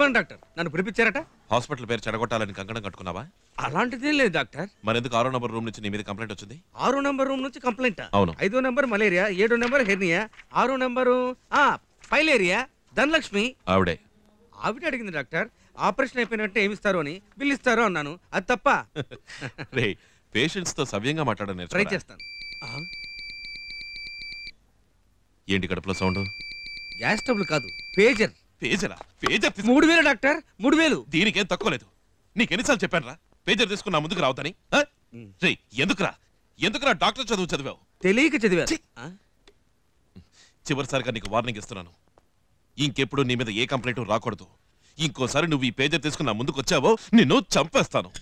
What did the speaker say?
Morning doctor నన్ను పిలిపించారట hospital పేరు చెడగొట్టాలని కంకణం కట్టుకున్నావా అలాంటిదేం లేదు డాక్టర్ మరెందుకు ఆరో నంబర్ రూమ్ నుంచి నీ మీద కంప్లైంట్ వచ్చింది ఆరో నంబర్ రూమ్ నుంచి కంప్లైంట్ అవును ఐదో నంబర్ మలేరియా ఏడో నంబర్ హెర్నియా ఆరో నంబరు ఫైలేరియా ధనలక్ష్మి ఆవిడే ఆవిడ అడిగింది డాక్టర్ ఆపరేషన్ అయిపోయినట్టే ఏమిస్తారో అని బిల్ ఇస్తారో అన్నాను అది తప్ప పేషెంట్స్ తో సవ్యంగా మాట్లాడనే ట్రై చేస్తాను ఏంటి కడుపులో సౌండ్ గ్యాస్ ట్రబుల్ కాదు పేజర్ పేజరా పేజర్ మూడు వేలు డాక్టర్ మూడు వేలు దీనికేం తక్కువ లేదు నీకెన్నిసార్లు చెప్పాను రా పేజర్ తీసుకుని ముందుకు రావద్దని ఆ? ఎందుకురా ఎందుకురా డాక్టర్ చదువు చదివావు తెలియక చదివారు ఛీ! ఆ? చివరిసారిగా నీకు వార్నింగ్ ఇస్తున్నాను ఇంకెప్పుడు నీ మీద ఏ కంప్లైంట్ రాకూడదు ఇంకోసారి నువ్వు ఈ పేజర్ తీసుకుని ముందుకు వచ్చావో నిన్ను చంపేస్తాను